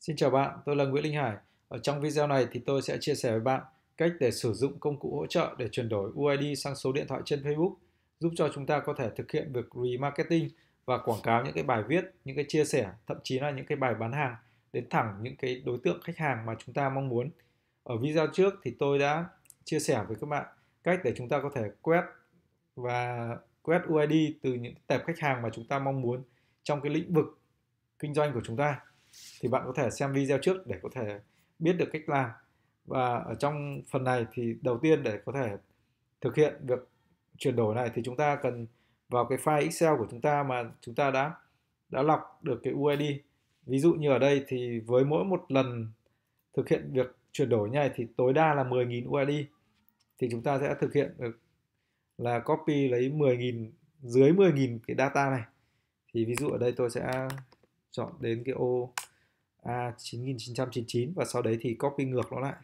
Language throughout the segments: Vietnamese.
Xin chào bạn, tôi là Nguyễn Linh Hải. Ở trong video này thì tôi sẽ chia sẻ với bạn cách để sử dụng công cụ hỗ trợ để chuyển đổi UID sang số điện thoại trên Facebook, giúp cho chúng ta có thể thực hiện việc remarketing và quảng cáo những cái bài viết, những cái chia sẻ, thậm chí là những cái bài bán hàng đến thẳng những cái đối tượng khách hàng mà chúng ta mong muốn. Ở video trước thì tôi đã chia sẻ với các bạn cách để chúng ta có thể quét và quét UID từ những tệp khách hàng mà chúng ta mong muốn trong cái lĩnh vực kinh doanh của chúng ta thì bạn có thể xem video trước để có thể biết được cách làm và ở trong phần này thì đầu tiên để có thể thực hiện được chuyển đổi này thì chúng ta cần vào cái file Excel của chúng ta mà chúng ta đã đã lọc được cái UID ví dụ như ở đây thì với mỗi một lần thực hiện việc chuyển đổi như này thì tối đa là 10.000 UID thì chúng ta sẽ thực hiện được là copy lấy 10.000 dưới 10.000 cái data này thì ví dụ ở đây tôi sẽ chọn đến cái ô à, 9999 và sau đấy thì copy ngược nó lại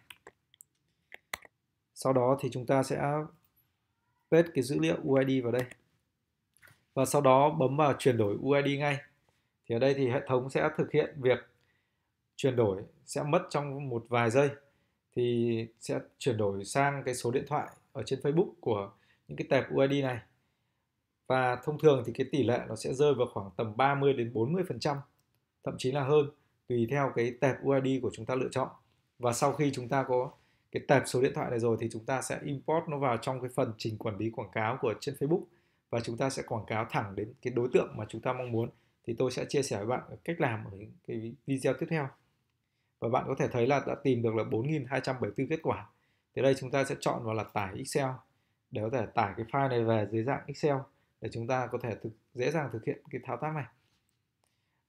sau đó thì chúng ta sẽ paste cái dữ liệu UID vào đây và sau đó bấm vào chuyển đổi UID ngay thì ở đây thì hệ thống sẽ thực hiện việc chuyển đổi sẽ mất trong một vài giây thì sẽ chuyển đổi sang cái số điện thoại ở trên Facebook của những cái tệp UID này và thông thường thì cái tỷ lệ nó sẽ rơi vào khoảng tầm 30 đến 40 phần trăm thậm chí là hơn tùy theo cái tệp UID của chúng ta lựa chọn và sau khi chúng ta có cái tệp số điện thoại này rồi thì chúng ta sẽ import nó vào trong cái phần trình quản lý quảng cáo của trên Facebook và chúng ta sẽ quảng cáo thẳng đến cái đối tượng mà chúng ta mong muốn thì tôi sẽ chia sẻ với bạn cách làm ở cái video tiếp theo và bạn có thể thấy là đã tìm được là 4.274 kết quả thì đây chúng ta sẽ chọn vào là tải Excel để có thể tải cái file này về dưới dạng Excel để chúng ta có thể thực, dễ dàng thực hiện cái thao tác này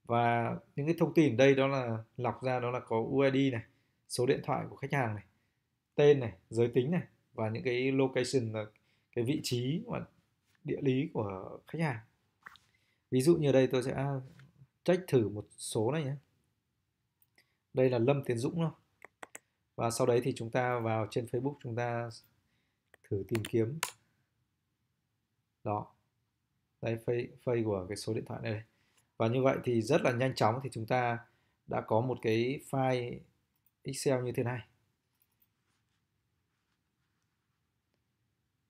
và những cái thông tin ở đây đó là lọc ra đó là có UID này số điện thoại của khách hàng này tên này giới tính này và những cái location là cái vị trí và địa lý của khách hàng ví dụ như đây tôi sẽ check thử một số này nhé đây là Lâm Tiến Dũng thôi và sau đấy thì chúng ta vào trên Facebook chúng ta thử tìm kiếm đó đây face, face của cái số điện thoại này đây và như vậy thì rất là nhanh chóng thì chúng ta đã có một cái file Excel như thế này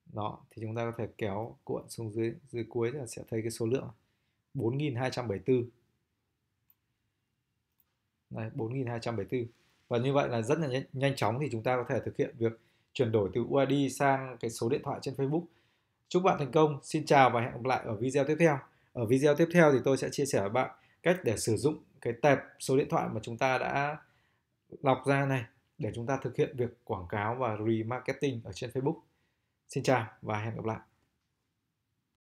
đó thì chúng ta có thể kéo cuộn xuống dưới dưới cuối là sẽ thấy cái số lượng 4274 này 4274 và như vậy là rất là nhanh chóng thì chúng ta có thể thực hiện việc chuyển đổi từ UID sang cái số điện thoại trên Facebook. Chúc bạn thành công. Xin chào và hẹn gặp lại ở video tiếp theo. Ở video tiếp theo thì tôi sẽ chia sẻ với bạn cách để sử dụng cái tệp số điện thoại mà chúng ta đã lọc ra này để chúng ta thực hiện việc quảng cáo và remarketing ở trên Facebook. Xin chào và hẹn gặp lại.